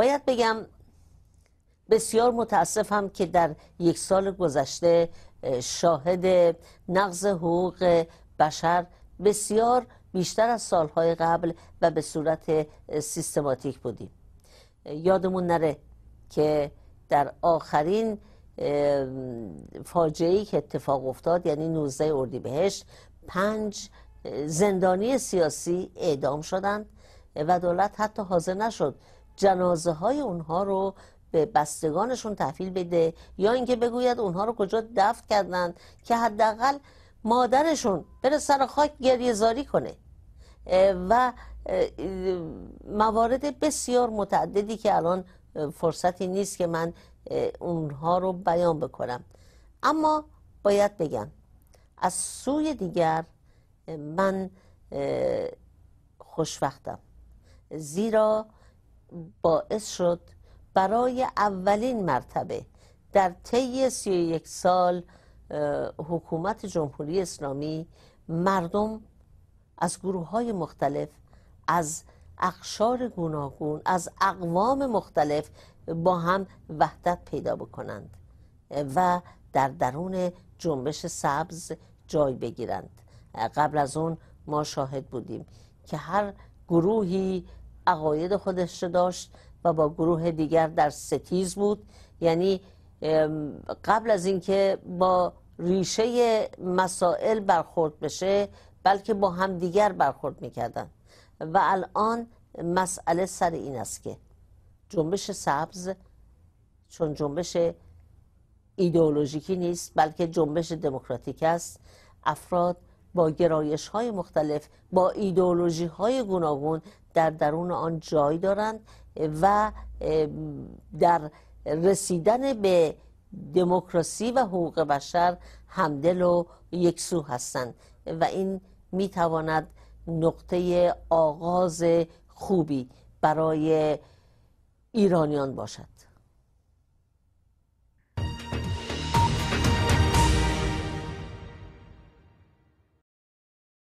باید بگم بسیار متاسفم که در یک سال گذشته شاهد نقض حقوق بشر بسیار بیشتر از سالهای قبل و به صورت سیستماتیک بودیم یادمون نره که در آخرین فاجعه که اتفاق افتاد یعنی 19 اردیبهشت پنج زندانی سیاسی اعدام شدند و دولت حتی حاضر نشد جنازه های اونها رو به بستگانشون تحویل بده یا اینکه بگوید اونها رو کجا دفن کردند که حداقل مادرشون بره سر خاک زاری کنه و موارد بسیار متعددی که الان فرصتی نیست که من اونها رو بیان بکنم اما باید بگم از سوی دیگر من خوشوختم زیرا باعث شد برای اولین مرتبه در طی یک سال حکومت جمهوری اسلامی مردم از گروه های مختلف از اقشار گوناگون از اقوام مختلف با هم وحدت پیدا بکنند و در درون جنبش سبز جای بگیرند قبل از اون ما شاهد بودیم که هر گروهی عقاید خودش رو داشت و با گروه دیگر در ستیز بود یعنی قبل از اینکه با ریشه مسائل برخورد بشه بلکه با هم دیگر برخورد میکردن و الان مسئله سر این است که جنبش سبز چون جنبش ایدئولوژیکی نیست بلکه جنبش دموکراتیک است افراد با گرایش های مختلف با ایدئولوژی های گوناگون در درون آن جای دارند و در رسیدن به دموکراسی و حقوق بشر همدل و یکسو هستند و این میتواند نقطه آغاز خوبی برای ایرانیان باشد